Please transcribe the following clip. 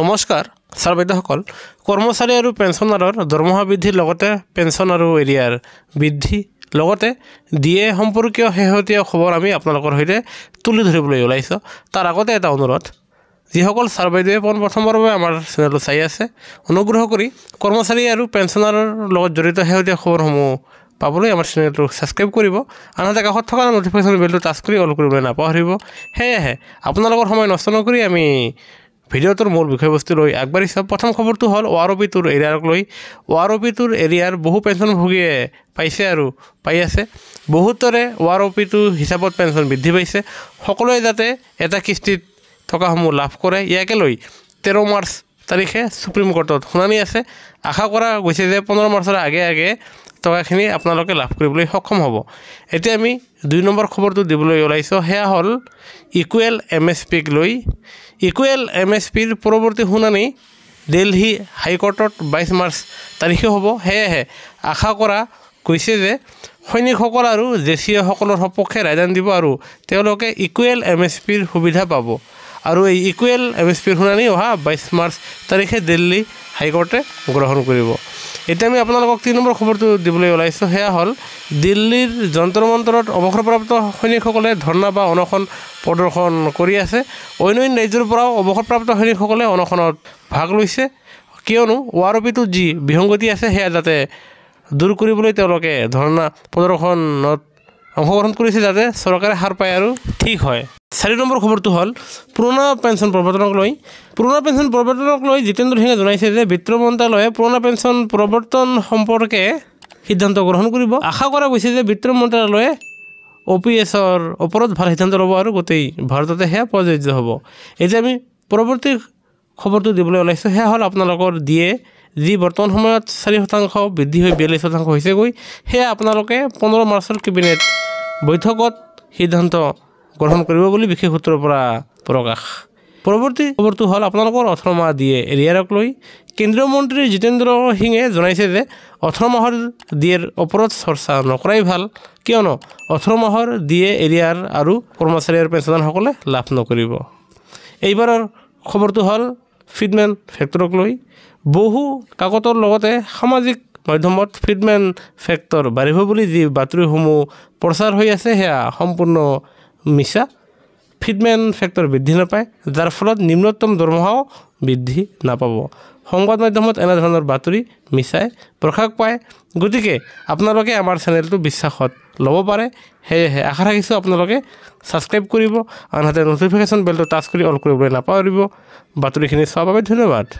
নমস্কাৰ ছাৰ বাইদেউসকল কৰ্মচাৰী আৰু পেঞ্চনাৰৰ দৰমহা বৃদ্ধিৰ লগতে পেঞ্চন আৰু এৰিয়াৰ বৃদ্ধি লগতে ডি এ সম্পৰ্কীয় শেহতীয়া খবৰ আমি আপোনালোকৰ সৈতে তুলি ধৰিবলৈ ওলাইছোঁ তাৰ আগতে এটা অনুৰোধ যিসকল ছাৰ বাইদেৱে পোনপ্ৰথমৰ বাবে আমাৰ চেনেলটো চাই আছে অনুগ্ৰহ কৰি কৰ্মচাৰী আৰু পেঞ্চনাৰৰ লগত জড়িত শেহতীয়া খবৰসমূহ পাবলৈ আমাৰ চেনেলটো ছাবস্ক্ৰাইব কৰিব আনহাতে কাষত থকা নটিফিকেশ্যন বেলটো টাচ কৰি অল কৰিবলৈ নাপাহৰিব সেয়েহে আপোনালোকৰ সময় নষ্ট নকৰি আমি ভিডিঅ'টোৰ মূল বিষয়বস্তু লৈ আগবাঢ়িছে প্ৰথম খবৰটো হ'ল অ' আৰ অ' পিটোৰ এৰিয়াক লৈ ও আৰ অ' পিটোৰ এৰিয়াৰ বহু পেঞ্চনভোগীয়ে পাইছে আৰু পাই আছে বহুতৰে ও আৰ অ' পিটো হিচাপত পেঞ্চন বৃদ্ধি পাইছে সকলোৱে যাতে এটা কিস্তিত থকাসমূহ লাভ কৰে ইয়াকে লৈ তেৰ মাৰ্চ তাৰিখে সুপ্ৰিম কোৰ্টত শুনানি আছে আশা কৰা গৈছে যে পোন্ধৰ মাৰ্চৰ আগে আগে টকাখিনি আপোনালোকে লাভ কৰিবলৈ সক্ষম হ'ব এতিয়া আমি দুই নম্বৰ খবৰটো দিবলৈ ওলাইছোঁ সেয়া হ'ল ইকুৱেল এম এছ পিক লৈ ইকুৱেল এম এছ পিৰ পৰৱৰ্তী শুনানি দিল্লী হাইকৰ্টত বাইছ মাৰ্চ তাৰিখে হ'ব সেয়েহে আশা কৰা কৈছে যে সৈনিকসকল আৰু জে চি এসকলৰ সপক্ষে ৰায়দান দিব আৰু তেওঁলোকে ইকুৱেল এম এছ পিৰ সুবিধা পাব আৰু এই ইকুৱেল এম এছ পিৰ শুনানি অহা বাইছ মাৰ্চ তাৰিখে দিল্লী হাইকৰ্টে গ্ৰহণ কৰিব এতিয়া আমি আপোনালোকক তিনি নম্বৰ খবৰটো দিবলৈ ওলাইছোঁ সেয়া হ'ল দিল্লীৰ যন্ত্ৰ মন্ত্ৰত অৱসৰপ্ৰাপ্ত সৈনিকসকলে ধৰ্ণা বা অনশন প্ৰদৰ্শন কৰি আছে অন্য অন্য ৰাজ্যৰ পৰাও অৱসৰপ্ৰাপ্ত সৈনিকসকলে অনশনত ভাগ লৈছে কিয়নো ৱাৰপিটো যি বিসংগতি আছে সেয়া যাতে দূৰ কৰিবলৈ তেওঁলোকে ধৰ্ণা প্ৰদৰ্শনত অংশগ্ৰহণ কৰিছে যাতে চৰকাৰে সাৰ পায় আৰু ঠিক হয় চাৰি নম্বৰ খবৰটো হ'ল পুৰণা পেঞ্চন প্ৰৱৰ্তনক লৈ পুৰণা পেঞ্চন প্ৰৱৰ্তনক লৈ জিতেন্দ্ৰ সিঙে জনাইছে যে বিত্ত মন্ত্ৰালয়ে পুৰণা পেঞ্চন প্ৰৱৰ্তন সম্পৰ্কে সিদ্ধান্ত গ্ৰহণ কৰিব আশা কৰা গৈছে যে বিত্ত মন্ত্ৰালয়ে অ' পি এছৰ ওপৰত ভাল সিদ্ধান্ত ল'ব আৰু গোটেই ভাৰততে সেয়া প্ৰযোজ্য হ'ব এতিয়া আমি পৰৱৰ্তী খবৰটো দিবলৈ ওলাইছোঁ সেয়া হ'ল আপোনালোকৰ দিয়ে যি বৰ্তমান সময়ত চাৰি শতাংশ বৃদ্ধি হৈ বিয়াল্লিছ শতাংশ হৈছেগৈ সেয়া আপোনালোকে পোন্ধৰ মাৰ্চৰ কেবিনেট বৈঠকত সিদ্ধান্ত গ্ৰহণ কৰিব বুলি বিশেষ সূত্ৰৰ পৰা প্ৰকাশ পৰৱৰ্তী খবৰটো হ'ল আপোনালোকৰ অৰ্থ মাহ দিয়ে এৰিয়াৰক লৈ কেন্দ্ৰীয় মন্ত্ৰী জিতেন্দ্ৰ সিঙে জনাইছে যে অৰ্থ মাহৰ দিয়েৰ ওপৰত চৰ্চা নকৰাই ভাল কিয়নো অৰ্থ মাহৰ দিয়ে এৰিয়াৰ আৰু কৰ্মচাৰীৰ পেঞ্চনাৰসকলে লাভ নকৰিব এইবাৰৰ খবৰটো হ'ল ফিডমেন ফেক্টৰক লৈ বহু কাকতৰ লগতে সামাজিক মাধ্যমত ফিডমেন ফেক্টৰ বাঢ়িব বুলি যি বাতৰিসমূহ প্ৰচাৰ হৈ আছে সেয়া সম্পূৰ্ণ মিছা ফিডমেন ফেক্টৰ বৃদ্ধি নাপায় যাৰ ফলত নিম্নতম দৰমহাও বৃদ্ধি নাপাব সংবাদ মাধ্যমত এনেধৰণৰ বাতৰি মিছাই প্ৰকাশ পায় গতিকে আপোনালোকে আমাৰ চেনেলটো বিশ্বাসত ল'ব পাৰে সেয়েহে আশা ৰাখিছোঁ আপোনালোকে ছাবস্ক্ৰাইব কৰিব আনহাতে ন'টিফিকেশ্যন বেলটো টাচ কৰি অল কৰিবলৈ নাপাহৰিব বাতৰিখিনি চোৱাৰ বাবে ধন্যবাদ